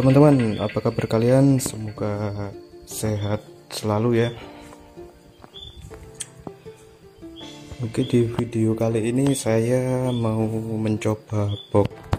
teman-teman apa kabar kalian semoga sehat selalu ya Oke di video kali ini saya mau mencoba box